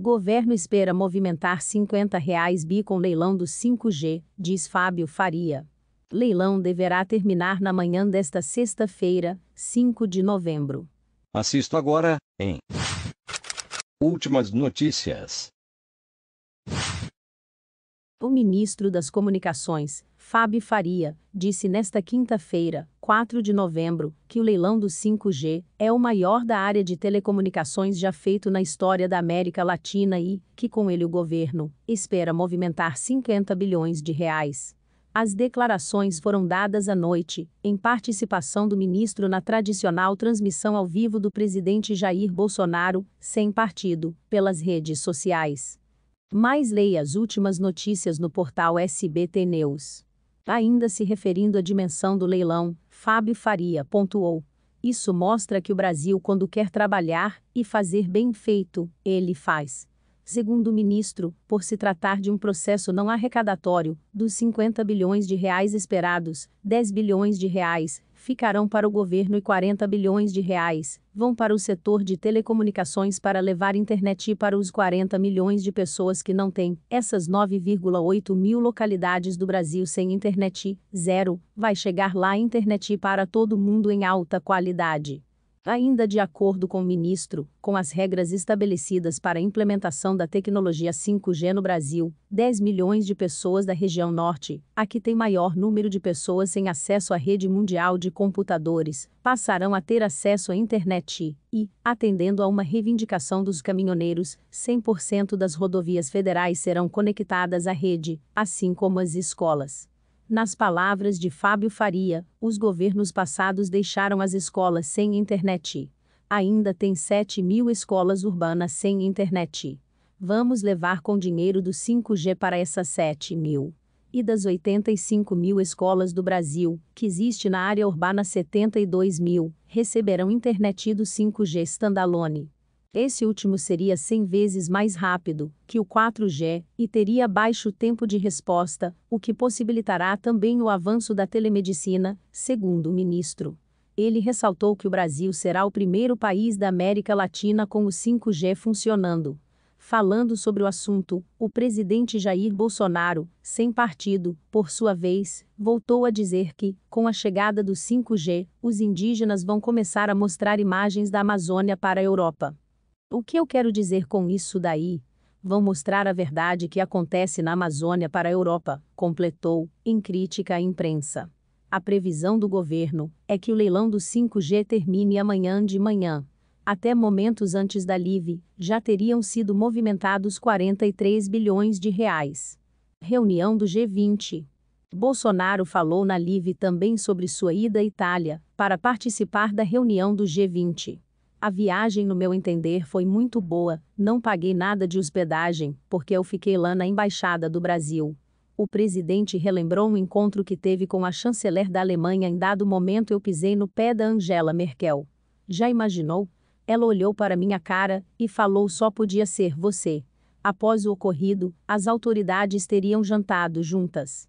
Governo espera movimentar 50 reais bi com leilão do 5G, diz Fábio Faria. Leilão deverá terminar na manhã desta sexta-feira, 5 de novembro. Assisto agora, em Últimas notícias. O ministro das Comunicações, Fábio Faria, disse nesta quinta-feira, 4 de novembro, que o leilão do 5G é o maior da área de telecomunicações já feito na história da América Latina e que com ele o governo espera movimentar 50 bilhões de reais. As declarações foram dadas à noite, em participação do ministro na tradicional transmissão ao vivo do presidente Jair Bolsonaro, sem partido, pelas redes sociais. Mais leia as últimas notícias no portal SBT News. Ainda se referindo à dimensão do leilão, Fábio Faria pontuou. Isso mostra que o Brasil, quando quer trabalhar e fazer bem feito, ele faz. Segundo o ministro, por se tratar de um processo não arrecadatório, dos 50 bilhões de reais esperados, 10 bilhões de reais ficarão para o governo e 40 bilhões de reais vão para o setor de telecomunicações para levar internet para os 40 milhões de pessoas que não têm. Essas 9,8 mil localidades do Brasil sem internet, zero, vai chegar lá internet para todo mundo em alta qualidade. Ainda de acordo com o ministro, com as regras estabelecidas para a implementação da tecnologia 5G no Brasil, 10 milhões de pessoas da região norte, a que tem maior número de pessoas sem acesso à rede mundial de computadores, passarão a ter acesso à internet e, atendendo a uma reivindicação dos caminhoneiros, 100% das rodovias federais serão conectadas à rede, assim como as escolas. Nas palavras de Fábio Faria, os governos passados deixaram as escolas sem internet. Ainda tem 7 mil escolas urbanas sem internet. Vamos levar com dinheiro do 5G para essas 7 mil. E das 85 mil escolas do Brasil, que existe na área urbana 72 mil, receberão internet do 5G standalone. Esse último seria 100 vezes mais rápido que o 4G e teria baixo tempo de resposta, o que possibilitará também o avanço da telemedicina, segundo o ministro. Ele ressaltou que o Brasil será o primeiro país da América Latina com o 5G funcionando. Falando sobre o assunto, o presidente Jair Bolsonaro, sem partido, por sua vez, voltou a dizer que, com a chegada do 5G, os indígenas vão começar a mostrar imagens da Amazônia para a Europa. O que eu quero dizer com isso daí? Vão mostrar a verdade que acontece na Amazônia para a Europa, completou, em crítica à imprensa. A previsão do governo é que o leilão do 5G termine amanhã de manhã. Até momentos antes da Live, já teriam sido movimentados 43 bilhões de reais. Reunião do G20. Bolsonaro falou na Live também sobre sua ida à Itália para participar da reunião do G20. A viagem, no meu entender, foi muito boa, não paguei nada de hospedagem, porque eu fiquei lá na Embaixada do Brasil. O presidente relembrou um encontro que teve com a chanceler da Alemanha. Em dado momento, eu pisei no pé da Angela Merkel. Já imaginou? Ela olhou para minha cara e falou: só podia ser você. Após o ocorrido, as autoridades teriam jantado juntas